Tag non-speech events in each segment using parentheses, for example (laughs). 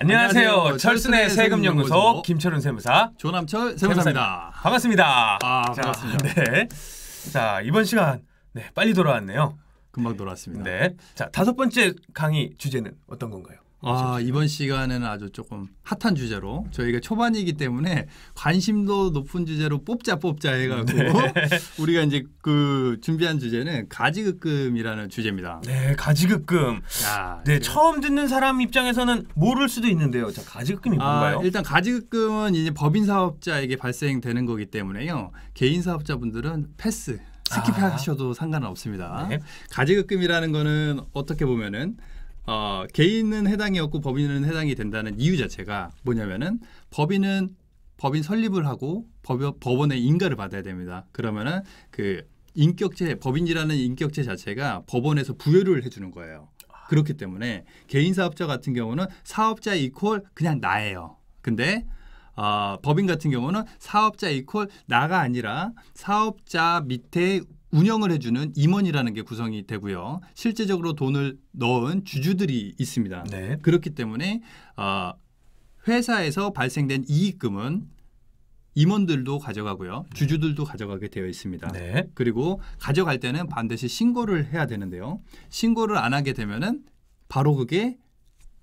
안녕하세요. 안녕하세요. 철순의 세금연구소 김철훈 세무사 조남철 세무사입니다. 반갑습니다. 아 자, 반갑습니다. 네. 자 이번 시간 네 빨리 돌아왔네요. 금방 돌아왔습니다. 네. 자 다섯 번째 강의 주제는 어떤 건가요? 아, 이번 시간에는 아주 조금 핫한 주제로 저희가 초반이기 때문에 관심도 높은 주제로 뽑자 뽑자 해가지고 네. (laughs) 우리가 이제 그 준비한 주제는 가지급금이라는 주제입니다. 네, 가지급금. 야, 아, 네, 처음 듣는 사람 입장에서는 모를 수도 있는데요. 자, 가지급금이 아, 뭔가요? 아, 일단 가지급금은 이제 법인 사업자에게 발생되는 거기 때문에요. 개인 사업자분들은 패스. 스킵하셔도 아. 상관 없습니다. 네. 가지급금이라는 거는 어떻게 보면은 어, 개인은 해당이 없고 법인은 해당이 된다는 이유 자체가 뭐냐면은 법인은 법인 설립을 하고 법, 법원의 인가를 받아야 됩니다. 그러면은 그 인격체 법인이라는 인격체 자체가 법원에서 부여를 해주는 거예요. 그렇기 때문에 개인 사업자 같은 경우는 사업자 이퀄 그냥 나예요. 근데 어, 법인 같은 경우는 사업자 이퀄 나가 아니라 사업자 밑에 운영을 해주는 임원이라는 게 구성이 되고요. 실제적으로 돈을 넣은 주주들이 있습니다. 네. 그렇기 때문에 아, 회사에서 발생된 이익금은 임원들도 가져가고요. 주주들도 가져가게 되어 있습니다. 네. 그리고 가져갈 때는 반드시 신고를 해야 되는데요. 신고를 안 하게 되면은 바로 그게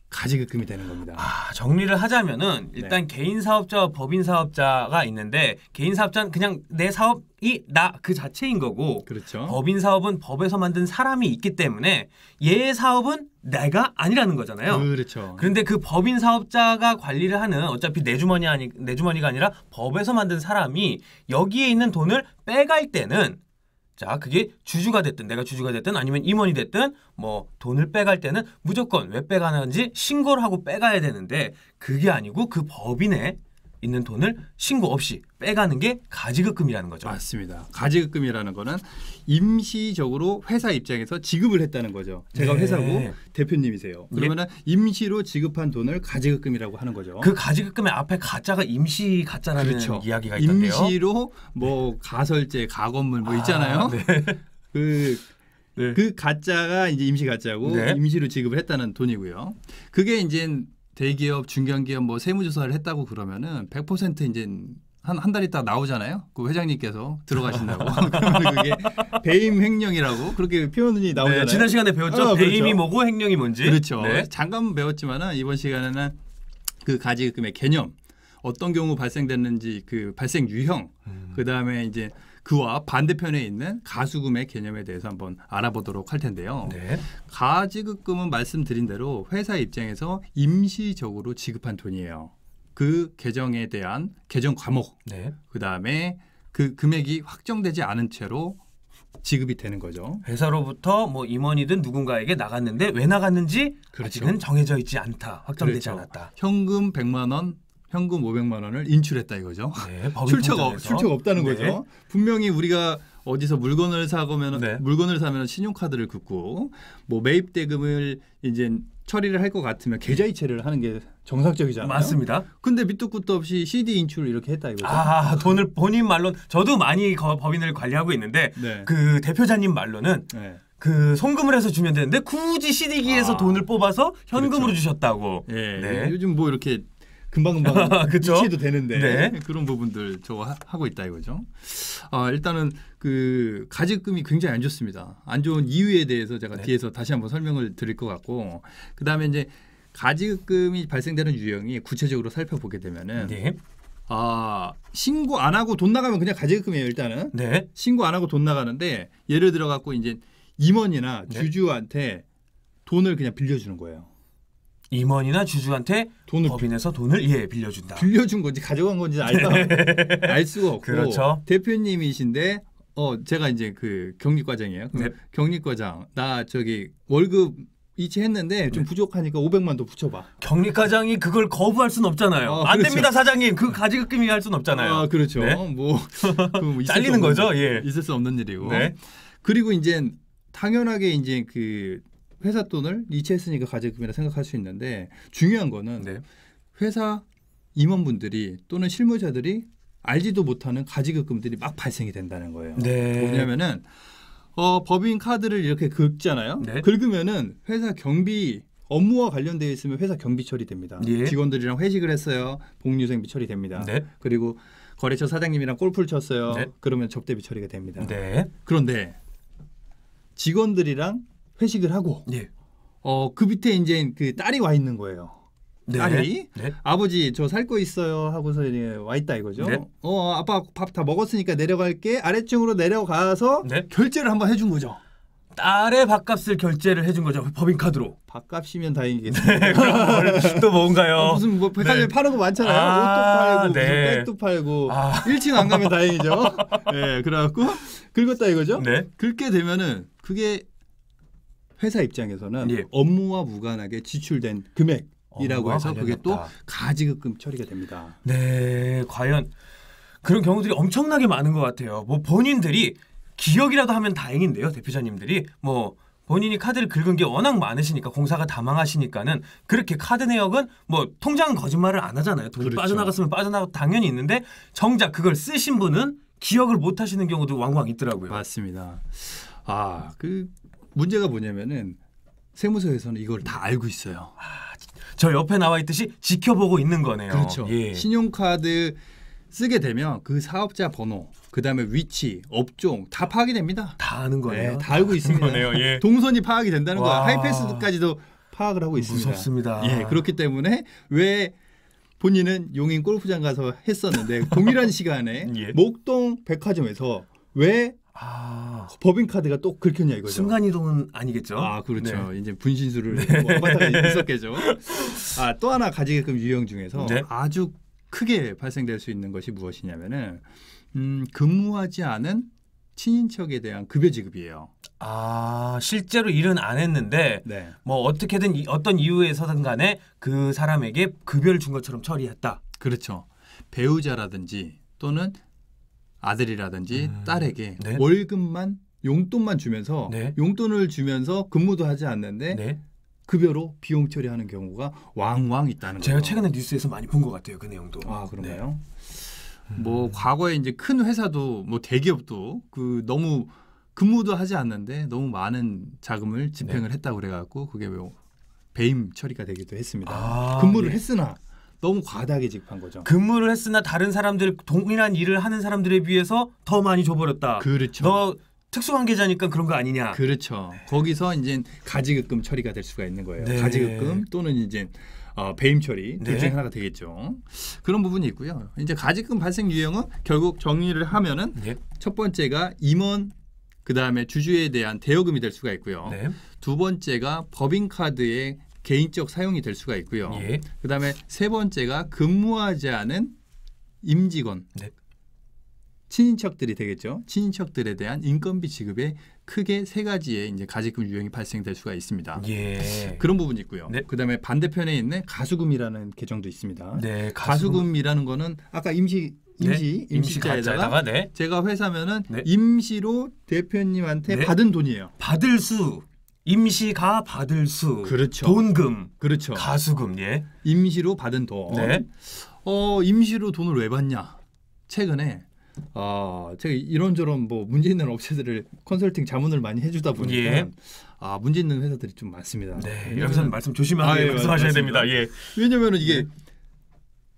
가지급금이 되는 겁니다. 아, 정리를 하자면은 네. 일단 네. 개인 사업자와 법인 사업자가 있는데 개인 사업자는 그냥 내 사업이 나 그 자체인 거고 그렇죠. 법인 사업은 법에서 만든 사람이 있기 때문에 얘 사업은 내가 아니라는 거잖아요. 그렇죠. 그런데 그 법인 사업자가 관리를 하는 어차피 내 주머니 아니 내 주머니가 아니라 법에서 만든 사람이 여기에 있는 돈을 빼갈 때는 자, 그게 주주가 됐든 내가 주주가 됐든 아니면 임원이 됐든 뭐 돈을 빼갈 때는 무조건 왜 빼가는지 신고를 하고 빼가야 되는데 그게 아니고 그 법인의 있는 돈을 신고 없이 빼가는 게 가지급금이라는 거죠. 맞습니다. 가지급금이라는 거는 임시적으로 회사 입장에서 지급을 했다는 거죠. 제가 네. 회사고 대표님이세요. 예. 그러면은 임시로 지급한 돈을 가지급금이라고 하는 거죠. 그 가지급금의 앞에 가짜가 임시 가짜라는 그렇죠. 이야기가 있던데요. 임시로 뭐 네. 가설제, 가건물 뭐 아, 있잖아요. 아, 네. (laughs) 그 네. 그 가짜가 이제 임시 가짜고 네. 임시로 지급을 했다는 돈이고요. 그게 이제 대기업, 중견기업 뭐 세무조사를 했다고 그러면은 100% 이제 한, 한달 있다 나오잖아요. 그 회장님께서 들어가신다고. (laughs) 그게 배임 횡령이라고 그렇게 표현이 네, 나오잖아요. 네, 지난 시간에 배웠죠. 어, 배임이 그렇죠. 뭐고 횡령이 뭔지. 그렇죠. 네. 잠깐 배웠지만은 이번 시간에는 그 가지금의 급 개념, 어떤 경우 발생됐는지 그 발생 유형, 음. 그 다음에 이제 그와 반대편에 있는 가수금의 개념에 대해서 한번 알아보도록 할 텐데요. 네. 가지급금은 말씀드린 대로 회사 입장에서 임시적으로 지급한 돈이에요. 그 계정에 대한 계정 과목, 네. 그 다음에 그 금액이 확정되지 않은 채로 지급이 되는 거죠. 회사로부터 뭐 임원이든 누군가에게 나갔는데 왜 나갔는지 그렇죠. 아직은 정해져 있지 않다. 확정되지 그렇죠. 않았다. 현금 100만 원 현금 500만 원을 인출했다 이거죠. 네, (laughs) 출처가 출처가 없다는 네. 거죠. 분명히 우리가 어디서 물건을 사고면 네. 물건을 사면 신용카드를 긋고 뭐 매입 대금을 이제 처리를 할 것 같으면 계좌이체를 하는 게 정상적이잖아요. 맞습니다. 근데 밑도 끝도 없이 CD 인출을 이렇게 했다 이거죠. 아 돈을 본인 말론 저도 많이 거, 법인을 관리하고 있는데 네. 그 대표자님 말로는 네. 그 송금을 해서 주면 되는데 굳이 CD기에서 아. 돈을 뽑아서 현금으로 그렇죠. 주셨다고. 예, 네. 요즘 뭐 이렇게 금방금방 (laughs) 그치도 되는데 네, 그런 부분들 저거 하고 있다 이거죠. 아, 일단은 그 가지금이 굉장히 안 좋습니다. 안 좋은 이유에 대해서 제가 네. 뒤에서 다시 한번 설명을 드릴 것 같고 그다음에 이제 가지금이 발생되는 유형이 구체적으로 살펴보게 되면은 네. 아 신고 안 하고 돈 나가면 그냥 가지금이에요 일단은 네. 신고 안 하고 돈 나가는데 예를 들어 갖고 이제 임원이나 네. 주주한테 돈을 그냥 빌려주는 거예요. 임원이나 주주한테 돈을 법인에서 돈을 예 빌려준다. 빌려준 건지 가져간 건지 알알 (laughs) 수가 없고 그렇죠. 대표님이신데 어 제가 이제 그 경리과장이에요. 네. 경리과장 나 저기 월급 이체했는데 좀 네. 부족하니까 500만 더 붙여봐. 경리과장이 그걸 거부할 순 없잖아요. 아, 안 그렇죠. 됩니다 사장님. 그 가지급금이 할 순 없잖아요. 아 그렇죠. 네? 뭐, (laughs) 뭐 잘리는 거죠. 예. 있을 수 없는 일이고. 네. 그리고 이제 당연하게 이제 그 회사 돈을 이체했으니까 가제금이라 생각할 수 있는데 중요한 거는 네. 회사 임원분들이 또는 실무자들이 알지도 못하는 가지급금들이 막 발생이 된다는 거예요. 네. 뭐냐면은 어, 법인 카드를 이렇게 긁잖아요. 네. 긁으면은 회사 경비 업무와 관련되어 있으면 회사 경비 처리됩니다. 예. 직원들이랑 회식을 했어요. 복류생비 처리됩니다. 네. 그리고 거래처 사장님이랑 골프를 쳤어요. 네. 그러면 접대비 처리가 됩니다. 네. 그런데 직원들이랑 회식을 하고 예. 어, 그 밑에 이제 그 딸이 와 있는 거예요. 네. 딸이 네. 아버지 저 살 거 있어요 하고서 이제 와 있다 이거죠. 네. 어 아빠 밥 다 먹었으니까 내려갈게 아래층으로 내려가서 네. 결제를 한번 해준 거죠. 딸의 밥값을 결제를 해준 거죠 법인카드로. 밥값이면 다행이겠네. 네, 또 뭔가요? 어, 무슨 뭐 백화점 네. 파는 거 많잖아요. 아, 옷도 팔고 네. 백도 팔고 아. 1층 안 가면 다행이죠. (laughs) 네, 그래갖고 긁었다 이거죠. 네. 긁게 되면은 그게 회사 입장에서는 예. 업무와 무관하게 지출된 금액이라고 해서 관련됐다. 그게 또 가지급금 처리가 됩니다. 네, 과연 그런 경우들이 엄청나게 많은 것 같아요. 뭐 본인들이 기억이라도 하면 다행인데요, 대표자님들이 뭐 본인이 카드를 긁은 게 워낙 많으시니까 공사가 다망하시니까는 그렇게 카드 내역은 뭐 통장 거짓말을 안 하잖아요. 돈이 그렇죠. 빠져나갔으면 빠져나가 당연히 있는데 정작 그걸 쓰신 분은 기억을 못 하시는 경우도 왕왕 있더라고요. 맞습니다. 아, 그 문제가 뭐냐면은 세무서에서는 이걸 다 알고 있어요. 아, 저 옆에 나와 있듯이 지켜보고 있는 거네요. 그렇죠. 예. 신용카드 쓰게 되면 그 사업자 번호, 그 다음에 위치, 업종 다 파악이 됩니다. 다 아는 거예요. 네, 다 알고 다 있습니다. 거네요. 예. 동선이 파악이 된다는 거야. 하이패스까지도 파악을 하고 있습니다. 무섭습니다. 예, 그렇기 때문에 왜 본인은 용인 골프장 가서 했었는데 동일한 (laughs) 시간에 예. 목동 백화점에서 왜 아. 법인 카드가 또 긁혔냐 이거죠. 순간 이동은 아니겠죠. 아 그렇죠. 네. 이제 분신술을 네. 뭐 아바타가 있었겠죠. 아또 하나 가지게끔 유형 중에서 네. 아주 크게 발생될 수 있는 것이 무엇이냐면은 음, 근무하지 않은 친인척에 대한 급여 지급이에요. 아 실제로 일은 안 했는데 네. 뭐 어떻게든 이, 어떤 이유에서든 간에 그 사람에게 급여를 준 것처럼 처리했다. 그렇죠. 배우자라든지 또는 아들이라든지 음. 딸에게 네. 월급만 용돈만 주면서 네. 용돈을 주면서 근무도 하지 않는데 네. 급여로 비용 처리하는 경우가 왕왕 있다는 거예요. 제가 최근에 뉴스에서 많이 본 것 같아요. 그 내용도. 아 그런가요? 네. 뭐 음. 뭐 과거에 이제 큰 회사도 뭐 대기업도 그 너무 근무도 하지 않는데 너무 많은 자금을 집행을 네. 했다고 그래갖고 그게 왜 뭐 배임 처리가 되기도 했습니다. 아, 근무를 예. 했으나 너무 과다하게 지급한 거죠. 근무를 했으나 다른 사람들 동일한 일을 하는 사람들에 비해서 더 많이 줘버렸다. 그렇죠. 너 특수관계자니까 그런 거 아니냐. 그렇죠. 네. 거기서 이제 가지급금 처리가 될 수가 있는 거예요. 네. 가지급금 또는 이제 어, 배임 처리 둘중 네. 하나가 되겠죠. 그런 부분이 있고요. 이제 가지금 발생 유형은 결국 정리를 하면은 네. 첫 번째가 임원 그 다음에 주주에 대한 대여금이 될 수가 있고요. 네. 두 번째가 법인카드의 개인적 사용이 될 수가 있고요. 예. 그다음에 세 번째가 근무하지 않은 임직원. 네. 친인척들이 되겠죠. 친인척들에 대한 인건비 지급에 크게 세 가지의 이제 가지금 유형이 발생될 수가 있습니다. 예. 그런 부분이 있고요. 네. 그다음에 반대편에 있는 가수금이라는 계정도 있습니다. 네, 가수금. 이라는 거는 아까 임시 네, 임시 네. 임시자에다가 제가 회사면은 네. 임시로 대표님한테 네. 받은 돈이에요. 받을 수 임시가 받을 수, 그렇죠. 돈금, 그렇죠. 가수금, 예. 임시로 받은 돈. 네. 어 임시로 돈을 왜 받냐? 최근에 어, 제가 이런저런 뭐 문제 있는 업체들을 컨설팅 자문을 많이 해주다 보니까 예. 아 문제 있는 회사들이 좀 많습니다. 네. 여기서는 말씀 조심하게 아, 예, 말씀하셔야 맞습 됩니다. 예. 왜냐면은 이게 네.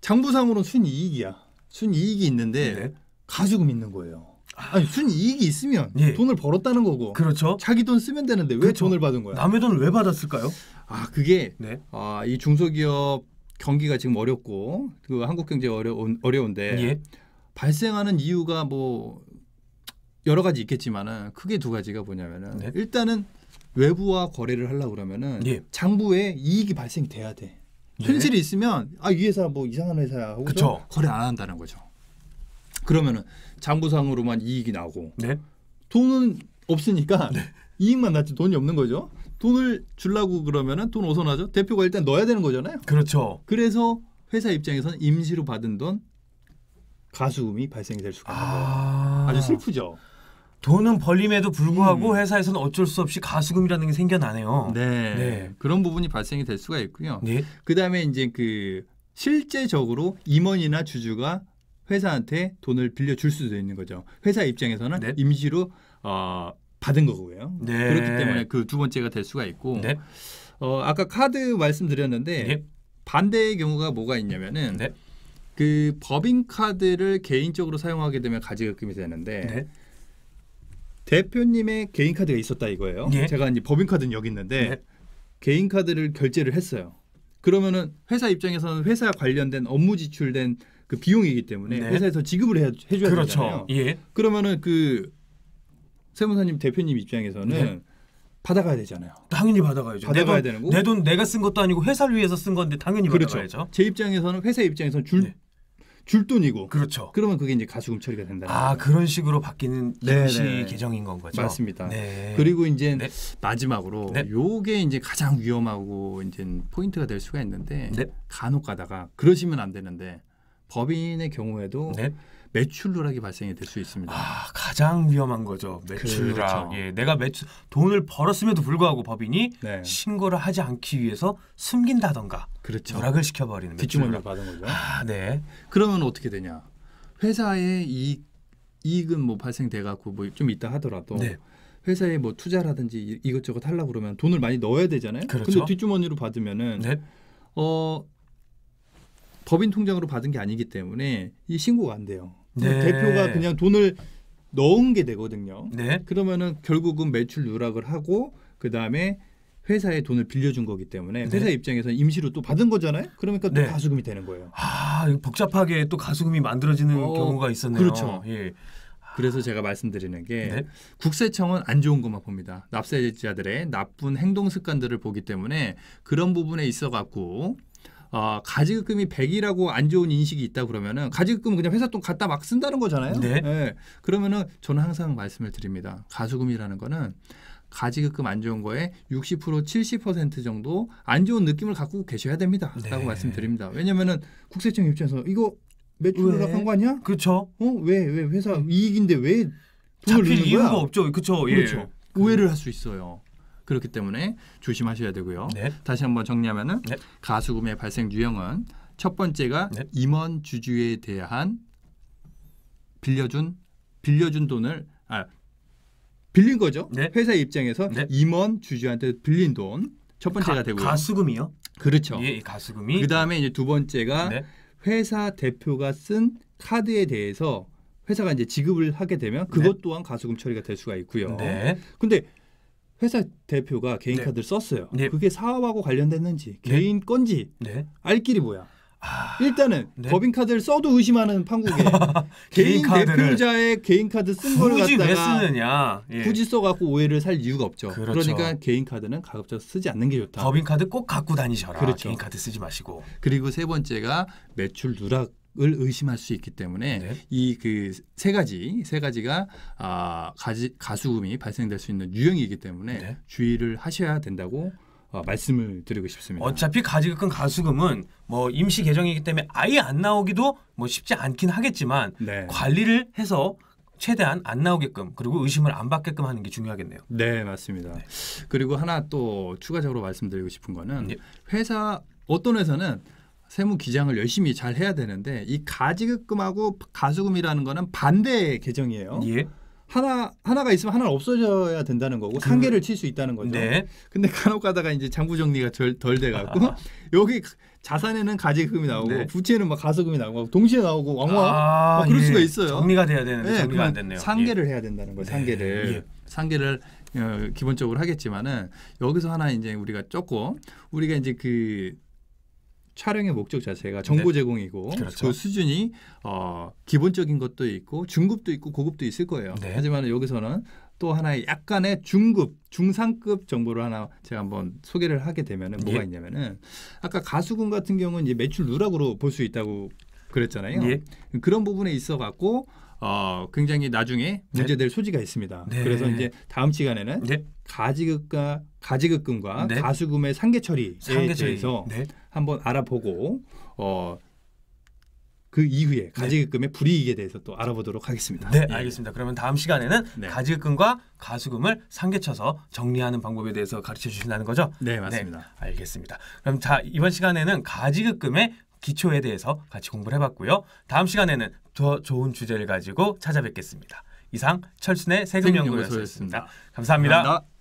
장부상으로는 순이익이야. 순이익이 있는데 네. 가수금 있는 거예요. 아니 순이익이 있으면 예. 돈을 벌었다는 거고 그렇죠 자기 돈 쓰면 되는데 왜 그렇죠. 돈을 받은 거야 남의 돈을 왜 받았을까요 아 그게 네. 아, 이 중소기업 경기가 지금 어렵고 그 한국 경제 어려운 어, 어려운데 예. 발생하는 이유가 뭐 여러 가지 있겠지만은 크게 두 가지가 뭐냐면은 네. 일단은 외부와 거래를 하려고 그러면은 예. 장부에 이익이 발생 돼야 돼. 네. 현실이 있으면 아 이 회사 뭐 이상한 회사야 하고 거래 안 한다는 거죠. 그러면은 장부상으로만 이익이 나고 네? 돈은 없으니까 (laughs) 네. 이익만 났지 돈이 없는 거죠. 돈을 줄라고 그러면은 돈 오선하죠. 대표가 일단 넣어야 되는 거잖아요. 그렇죠. 그래서 회사 입장에서는 임시로 받은 돈 가수금이 발생이 될 수가 있는 아~ 거예요. 아주 슬프죠. 돈은 벌림에도 불구하고 음. 회사에서는 어쩔 수 없이 가수금이라는 게 생겨나네요. 네. 네. 그런 부분이 발생이 될 수가 있고요. 네. 그다음에 이제 그 실제적으로 임원이나 주주가 회사한테 돈을 빌려줄 수도 있는 거죠. 회사 입장에서는 네. 임시로 어, 받은 거고요. 네. 그렇기 때문에 그 두 번째가 될 수가 있고 네. 어, 아까 카드 말씀드렸는데 네. 반대의 경우가 뭐가 있냐면은 네. 그 법인 카드를 개인적으로 사용하게 되면 가지급금이 되는데 대표님의 개인 카드가 있었다 이거예요. 제가 이제 법인 카드는 여기 있는데 개인 카드를 결제를 했어요. 그러면은 회사 입장에서는 회사 관련된 업무 지출된 그 비용이기 때문에 네. 회사에서 지급을 해, 해줘야 그렇죠. 되잖아요. 예. 그러면은 그 세무사님 대표님 입장에서는 네. 받아가야 되잖아요. 당연히 받아가야죠. 받아가야 되는 거. 내돈 내가 쓴 것도 아니고 회사를 위해서 쓴 건데 당연히 그렇죠. 받아가야죠. 제 입장에서는 회사 입장에서는 줄 네. 줄 돈이고. 그렇죠. 그러면 그게 이제 가수금 처리가 된다는 아, 거 그런 식으로 바뀌는 네, 네, 임시 개정인 네. 건 거죠. 맞습니다. 네. 그리고 이제 네. 마지막으로 네. 요게 이제 가장 위험하고 이제 포인트가 될 수가 있는데 간혹 가다가 그러시면 안 되는데 법인의 경우에도 네? 매출 누락이 발생이 될 수 있습니다. 아, 가장 위험한 거죠. 매출 누락. 그렇죠. 예, 내가 매출 돈을 벌었음에도 불구하고 법인이 네. 신고를 하지 않기 위해서 숨긴다던가 그렇죠. 누락을 시켜버리는 뒷주머니 받은 거죠. 아, 네. 그러면 어떻게 되냐? 회사의 이익 이익은 뭐 발생돼 갖고 뭐 좀 있다 하더라도 네. 회사에 뭐 투자라든지 이것저것 하려고 그러면 돈을 많이 넣어야 되잖아요. 그렇죠. 근데 뒷주머니로 받으면은 네. 어 법인 통장으로 받은 게 아니기 때문에 이 신고가 안 돼요. 그러니까 네. 대표가 그냥 돈을 넣은 게 되거든요. 네. 그러면은 결국은 매출 누락을 하고 그 다음에 회사에 돈을 빌려준 거기 때문에 네. 회사 네. 입장에서 임시로 또 받은 거잖아요. 그러니까 또 네. 가수금이 되는 거예요. 아 복잡하게 또 가수금이 만들어지는 어, 경우가 있었네요. 그렇죠. 예. 그래서 제가 말씀드리는 게 네. 국세청은 안 좋은 것만 봅니다. 납세자들의 나쁜 행동 습관들을 보기 때문에 그런 부분에 있어 갖고 어, 가지급금이 100이라고 안 좋은 인식이 있다 그러면은 가지급금은 그냥 회사 돈 갖다 막 쓴다는 거잖아요. 네. 네. 그러면은 저는 항상 말씀을 드립니다. 가수금이라는 거는 가지급금 안 좋은 거에 60% 70% 정도 안 좋은 느낌을 갖고 계셔야 됩니다.라고 네. 말씀드립니다. 왜냐면은 국세청 입장에서 이거 매출 오락한 거 아니야? 그렇죠. 어왜 왜 회사 이익인데 왜 돈을 잡힐 이유가 거야? 없죠. 그렇죠. 그렇죠. 오해를 할 수 있어요. 그렇기 때문에 조심하셔야 되고요. 네. 다시 한번 정리하면은 네. 가수금의 발생 유형은 첫 번째가 네. 임원 주주에 대한 빌려준 빌려준 돈을 아 빌린 거죠. 네. 회사 입장에서 네. 임원 주주한테 빌린 돈 첫 번째가 가, 되고요. 가수금이요? 그렇죠. 예, 예 가수금이. 그다음에 이제 두 번째가 네. 회사 대표가 쓴 카드에 대해서 회사가 이제 지급을 하게 되면 그것 또한 가수금 처리가 될 수가 있고요. 네. 근데 회사 대표가 개인 네. 카드를 썼어요. 네. 그게 사업하고 관련됐는지 네. 개인 건지 네. 알 길이 뭐야? 아. 일단은 네. 법인 카드를 써도 의심하는 판국에 (laughs) 개인, 대표자의 개인 카드 쓴거 갖다가 쓰느냐? 예. 굳이 써갖고 오해를 살 이유가 없죠. 그렇죠. 그러니까 개인 카드는 가급적 쓰지 않는 게 좋다. 법인 카드 꼭 갖고 다니셔라. 그렇죠. 개인 카드 쓰지 마시고. 그리고 세 번째가 매출 누락 을 의심할 수 있기 때문에 네. 이그 세 가지 세 가지가 아 가지, 가수금이 발생될 수 있는 유형이기 때문에 네. 주의를 하셔야 된다고 어, 말씀을 드리고 싶습니다. 어차피 가지급금 가수금은 뭐 임시 개정이기 때문에 아예 안 나오기도 뭐 쉽지 않긴 하겠지만 네. 관리를 해서 최대한 안 나오게끔 그리고 의심을 안 받게끔 하는 게 중요하겠네요. 네 맞습니다. 네. 그리고 하나 또 추가적으로 말씀드리고 싶은 거는 네. 회사 어떤 회사는 세무 기장을 열심히 잘 해야 되는데 이 가지급금하고 가수금이라는 거는 반대 의계정이에요 예. 하나 하나가 있으면 하나는 없어져야 된다는 거고 그 상계를 칠 수 있다는 거죠. 네. 근데 간혹가다가 이제 장부 정리가 덜, 돼갖고 (laughs) 여기 자산에는 가지금이 급 나오고 네. 부채는 막가수금이 뭐 나오고 동시에 나오고 왕왕 아, 그럴 예. 수가 있어요. 정리가 돼야 되는데 네, 정리가 안 됐네요. 상계를 예. 해야 된다는 거예요. 네. 상계를 예. 상계를 어, 기본적으로 하겠지만은 여기서 하나 이제 우리가 조금 우리가 이제 그 촬영의 목적 자체가 정보 네. 제공이고 그렇죠. 그 수준이 어, 기본적인 것도 있고 중급도 있고 고급도 있을 거예요. 네. 하지만 여기서는 또 하나의 약간의 중급, 중상급 정보를 하나 제가 한번 소개를 하게 되면은 뭐가 예. 있냐면은 아까 가수군 같은 경우는 이제 매출 누락으로 볼 수 있다고 그랬잖아요. 예. 그런 부분에 있어 갖고 어, 굉장히 나중에 네. 문제될 네. 소지가 있습니다. 네. 그래서 이제 다음 시간에는 네. 가지급과 가지급금과 네. 가수금의 상계 처리에 상계 처리. 대해서 네. 한번 알아보고 어, 그 이후에 네. 가지급금의 불이익에 대해서 또 알아보도록 하겠습니다. 네, 예. 알겠습니다. 그러면 다음 시간에는 네. 가지급금과 가수금을 상계쳐서 정리하는 방법에 대해서 가르쳐 주신다는 거죠? 네, 맞습니다. 네, 알겠습니다. 그럼 자 이번 시간에는 가지급금의 기초에 대해서 같이 공부를 해봤고요. 다음 시간에는 더 좋은 주제를 가지고 찾아뵙겠습니다. 이상 철순의 세금연구소였습니다 감사합니다. 감사합니다.